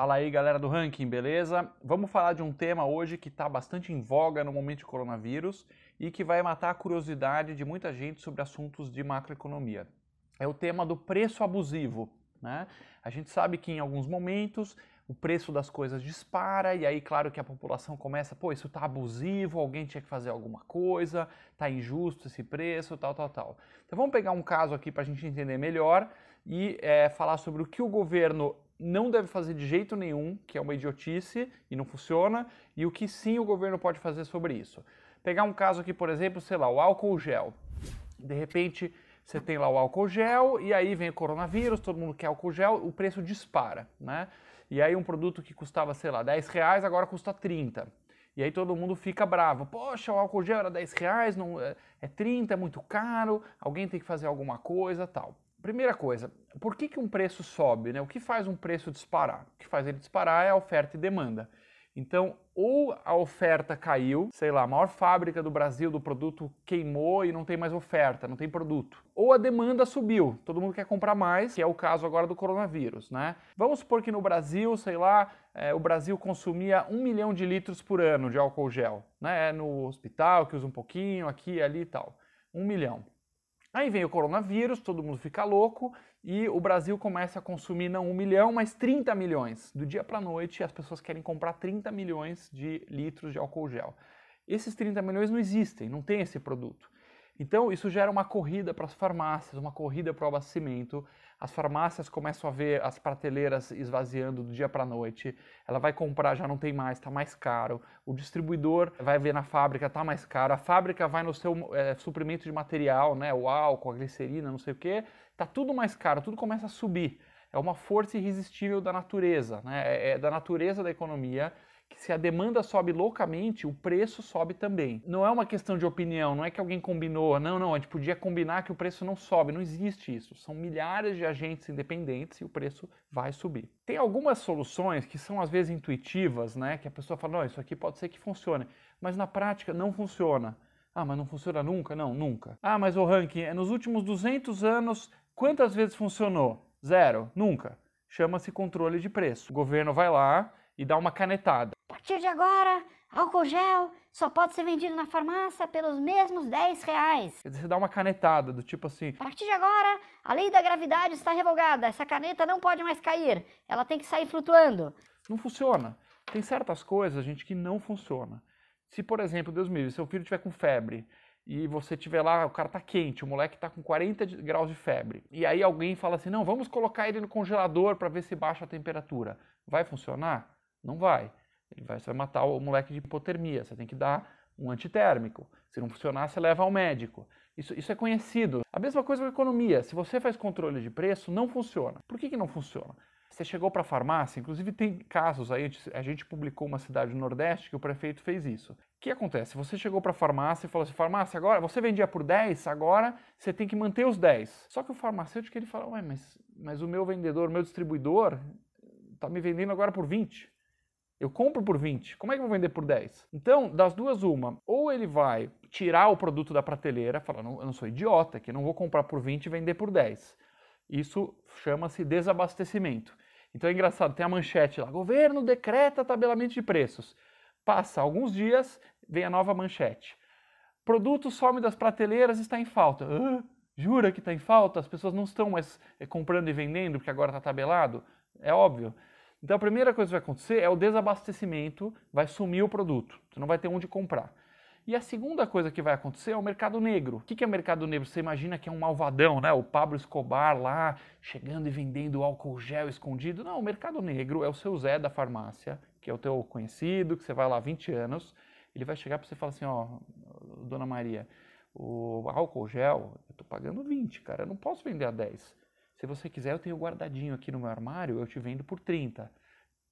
Fala aí, galera do ranking, beleza? Vamos falar de um tema hoje que está bastante em voga no momento de coronavírus e que vai matar a curiosidade de muita gente sobre assuntos de macroeconomia. É o tema do preço abusivo. Né? A gente sabe que em alguns momentos o preço das coisas dispara e aí, claro, que a população começa, pô, isso está abusivo, alguém tinha que fazer alguma coisa, tá injusto esse preço, tal, tal, tal. Então vamos pegar um caso aqui para a gente entender melhor e é, falar sobre o que o governo não deve fazer de jeito nenhum, que é uma idiotice e não funciona, e o que sim o governo pode fazer sobre isso. Pegar um caso aqui, por exemplo, sei lá, o álcool gel. De repente, você tem lá o álcool gel e aí vem o coronavírus, todo mundo quer álcool gel, o preço dispara, né? E aí um produto que custava, sei lá, 10 reais agora custa 30. E aí todo mundo fica bravo. Poxa, o álcool gel era 10 reais, não, é 30, é, é muito caro, alguém tem que fazer alguma coisa tal primeira coisa, por que, que um preço sobe? Né? O que faz um preço disparar? O que faz ele disparar é a oferta e demanda. Então, ou a oferta caiu, sei lá, a maior fábrica do Brasil do produto queimou e não tem mais oferta, não tem produto. Ou a demanda subiu, todo mundo quer comprar mais, que é o caso agora do coronavírus, né? Vamos supor que no Brasil, sei lá, é, o Brasil consumia um milhão de litros por ano de álcool gel, né? É no hospital, que usa um pouquinho, aqui, ali e tal. Um milhão. Aí vem o coronavírus, todo mundo fica louco e o Brasil começa a consumir não um milhão, mas 30 milhões. Do dia para a noite, as pessoas querem comprar 30 milhões de litros de álcool gel. Esses 30 milhões não existem, não tem esse produto. Então, isso gera uma corrida para as farmácias, uma corrida para o abastecimento. As farmácias começam a ver as prateleiras esvaziando do dia para a noite. Ela vai comprar, já não tem mais, está mais caro. O distribuidor vai ver na fábrica, está mais caro. A fábrica vai no seu é, suprimento de material, né, o álcool, a glicerina, não sei o quê. Está tudo mais caro, tudo começa a subir. É uma força irresistível da natureza, né? é, é da natureza da economia que se a demanda sobe loucamente, o preço sobe também. Não é uma questão de opinião, não é que alguém combinou, não, não, a gente podia combinar que o preço não sobe, não existe isso. São milhares de agentes independentes e o preço vai subir. Tem algumas soluções que são às vezes intuitivas, né, que a pessoa fala, não, isso aqui pode ser que funcione, mas na prática não funciona. Ah, mas não funciona nunca? Não, nunca. Ah, mas o ranking, nos últimos 200 anos, quantas vezes funcionou? Zero, nunca. Chama-se controle de preço. O governo vai lá e dá uma canetada partir de agora, álcool gel só pode ser vendido na farmácia pelos mesmos 10 reais. Quer dizer, você dá uma canetada, do tipo assim... A partir de agora, a lei da gravidade está revogada. Essa caneta não pode mais cair. Ela tem que sair flutuando. Não funciona. Tem certas coisas, gente, que não funciona. Se, por exemplo, Deus me livre, seu filho tiver com febre e você tiver lá, o cara tá quente, o moleque tá com 40 graus de febre. E aí alguém fala assim: "Não, vamos colocar ele no congelador para ver se baixa a temperatura". Vai funcionar? Não vai. Ele vai, você vai matar o moleque de hipotermia, você tem que dar um antitérmico. Se não funcionar, você leva ao médico. Isso, isso é conhecido. A mesma coisa com a economia. Se você faz controle de preço, não funciona. Por que, que não funciona? Você chegou para a farmácia, inclusive tem casos aí, a gente publicou uma cidade no Nordeste que o prefeito fez isso. O que acontece? Você chegou para a farmácia e falou assim: farmácia, agora você vendia por 10, agora você tem que manter os 10. Só que o farmacêutico ele fala: Ué, mas, mas o meu vendedor, o meu distribuidor, está me vendendo agora por 20. Eu compro por 20, como é que eu vou vender por 10? Então, das duas, uma. Ou ele vai tirar o produto da prateleira, falar, não, eu não sou idiota, que não vou comprar por 20 e vender por 10. Isso chama-se desabastecimento. Então é engraçado, tem a manchete lá, governo decreta tabelamento de preços. Passa alguns dias, vem a nova manchete. Produto some das prateleiras está em falta. Ah, jura que está em falta? As pessoas não estão mais eh, comprando e vendendo porque agora está tabelado? É óbvio. Então a primeira coisa que vai acontecer é o desabastecimento, vai sumir o produto, você não vai ter onde comprar. E a segunda coisa que vai acontecer é o mercado negro. O que é o mercado negro? Você imagina que é um malvadão, né? O Pablo Escobar lá chegando e vendendo álcool gel escondido. Não, o mercado negro é o seu Zé da farmácia, que é o teu conhecido, que você vai lá há 20 anos. Ele vai chegar para você e falar assim: ó, dona Maria, o álcool gel, eu tô pagando 20, cara, eu não posso vender a 10. Se você quiser, eu tenho guardadinho aqui no meu armário, eu te vendo por 30.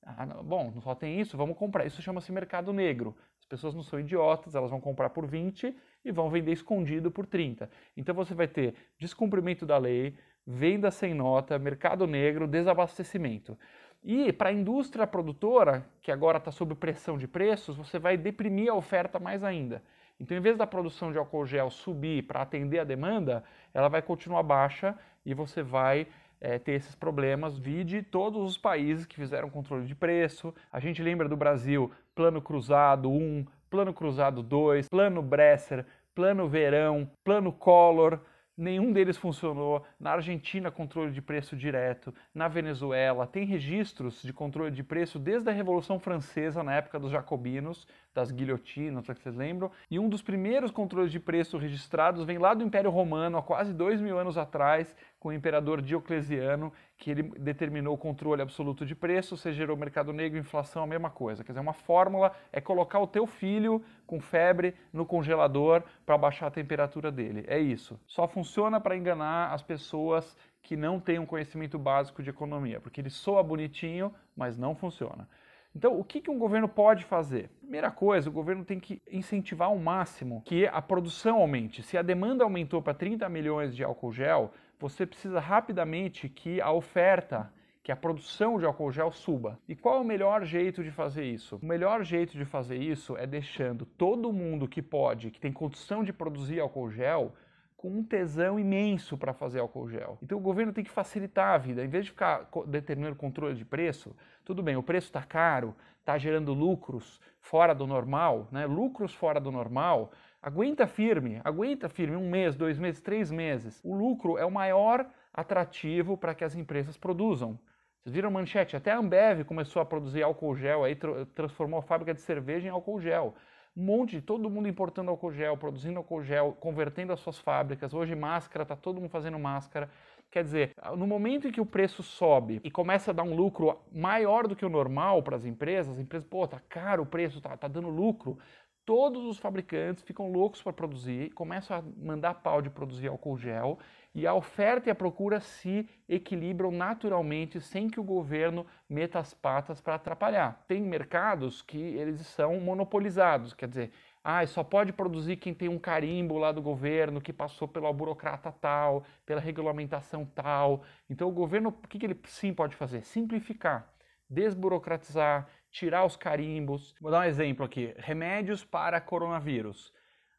Ah, bom, só tem isso, vamos comprar. Isso chama-se mercado negro. As pessoas não são idiotas, elas vão comprar por 20 e vão vender escondido por 30. Então você vai ter descumprimento da lei, venda sem nota, mercado negro, desabastecimento. E para a indústria produtora, que agora está sob pressão de preços, você vai deprimir a oferta mais ainda. Então, em vez da produção de álcool gel subir para atender a demanda, ela vai continuar baixa e você vai é, ter esses problemas. Vide todos os países que fizeram controle de preço. A gente lembra do Brasil: Plano Cruzado 1, Plano Cruzado 2, Plano Bresser, Plano Verão, Plano Collor nenhum deles funcionou. Na Argentina, controle de preço direto. Na Venezuela, tem registros de controle de preço desde a Revolução Francesa, na época dos jacobinos, das guilhotinas, se vocês lembram. E um dos primeiros controles de preço registrados vem lá do Império Romano, há quase dois mil anos atrás, com o imperador Diocleciano, que ele determinou o controle absoluto de preço, você gerou mercado negro, inflação, a mesma coisa. Quer dizer, uma fórmula é colocar o teu filho com febre no congelador para baixar a temperatura dele. É isso. Só funciona para enganar as pessoas que não têm um conhecimento básico de economia, porque ele soa bonitinho, mas não funciona. Então, o que, que um governo pode fazer? Primeira coisa, o governo tem que incentivar ao máximo que a produção aumente. Se a demanda aumentou para 30 milhões de álcool gel, você precisa rapidamente que a oferta que a produção de álcool gel suba. E qual é o melhor jeito de fazer isso? O melhor jeito de fazer isso é deixando todo mundo que pode, que tem condição de produzir álcool gel, com um tesão imenso para fazer álcool gel. Então o governo tem que facilitar a vida. Em vez de ficar determinando controle de preço, tudo bem, o preço está caro, está gerando lucros fora do normal, né? lucros fora do normal, aguenta firme, aguenta firme um mês, dois meses, três meses. O lucro é o maior atrativo para que as empresas produzam. Vocês viram manchete? Até a Ambev começou a produzir álcool gel, aí transformou a fábrica de cerveja em álcool gel um monte, de todo mundo importando álcool gel, produzindo álcool gel, convertendo as suas fábricas. Hoje máscara, tá todo mundo fazendo máscara. Quer dizer, no momento em que o preço sobe e começa a dar um lucro maior do que o normal para as empresas, as empresas, pô, tá caro o preço, tá, tá dando lucro. Todos os fabricantes ficam loucos para produzir, começam a mandar pau de produzir álcool gel e a oferta e a procura se equilibram naturalmente sem que o governo meta as patas para atrapalhar. Tem mercados que eles são monopolizados, quer dizer, ah, só pode produzir quem tem um carimbo lá do governo, que passou pela burocrata tal, pela regulamentação tal. Então o governo, o que, que ele sim pode fazer? Simplificar, desburocratizar, tirar os carimbos. Vou dar um exemplo aqui: remédios para coronavírus.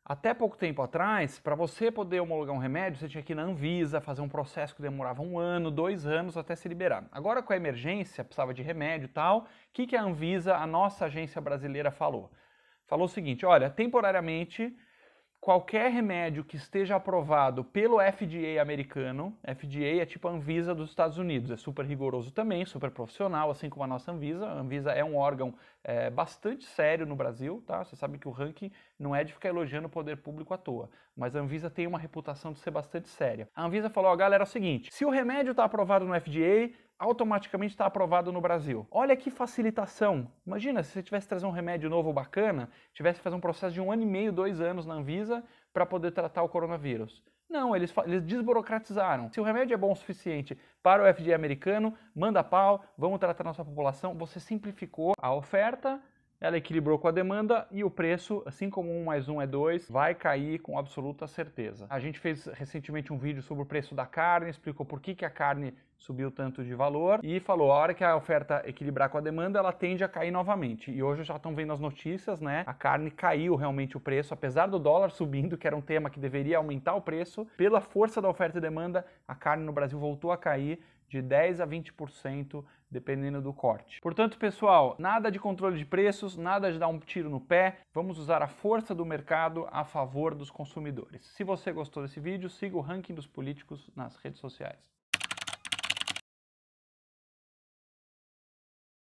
Até pouco tempo atrás, para você poder homologar um remédio, você tinha que ir na Anvisa, fazer um processo que demorava um ano, dois anos até se liberar. Agora, com a emergência, precisava de remédio e tal. O que, que a Anvisa, a nossa agência brasileira, falou? Falou o seguinte: olha, temporariamente qualquer remédio que esteja aprovado pelo FDA americano, FDA é tipo a Anvisa dos Estados Unidos, é super rigoroso também, super profissional, assim como a nossa Anvisa. A Anvisa é um órgão é, bastante sério no Brasil, tá? Você sabe que o ranking não é de ficar elogiando o poder público à toa, mas a Anvisa tem uma reputação de ser bastante séria. A Anvisa falou, ó, oh, galera, é o seguinte, se o remédio está aprovado no FDA, automaticamente está aprovado no Brasil. Olha que facilitação! Imagina se você tivesse que trazer um remédio novo bacana, tivesse que fazer um processo de um ano e meio, dois anos na Anvisa para poder tratar o coronavírus. Não, eles, eles desburocratizaram. Se o remédio é bom o suficiente para o FDA americano, manda pau, vamos tratar nossa população. Você simplificou a oferta, ela equilibrou com a demanda e o preço, assim como 1 mais 1 é 2, vai cair com absoluta certeza. A gente fez recentemente um vídeo sobre o preço da carne, explicou por que, que a carne subiu tanto de valor e falou: a hora que a oferta equilibrar com a demanda, ela tende a cair novamente. E hoje já estão vendo as notícias, né? A carne caiu realmente o preço, apesar do dólar subindo, que era um tema que deveria aumentar o preço, pela força da oferta e demanda, a carne no Brasil voltou a cair de 10 a 20% dependendo do corte. Portanto, pessoal, nada de controle de preços, nada de dar um tiro no pé. Vamos usar a força do mercado a favor dos consumidores. Se você gostou desse vídeo, siga o ranking dos políticos nas redes sociais.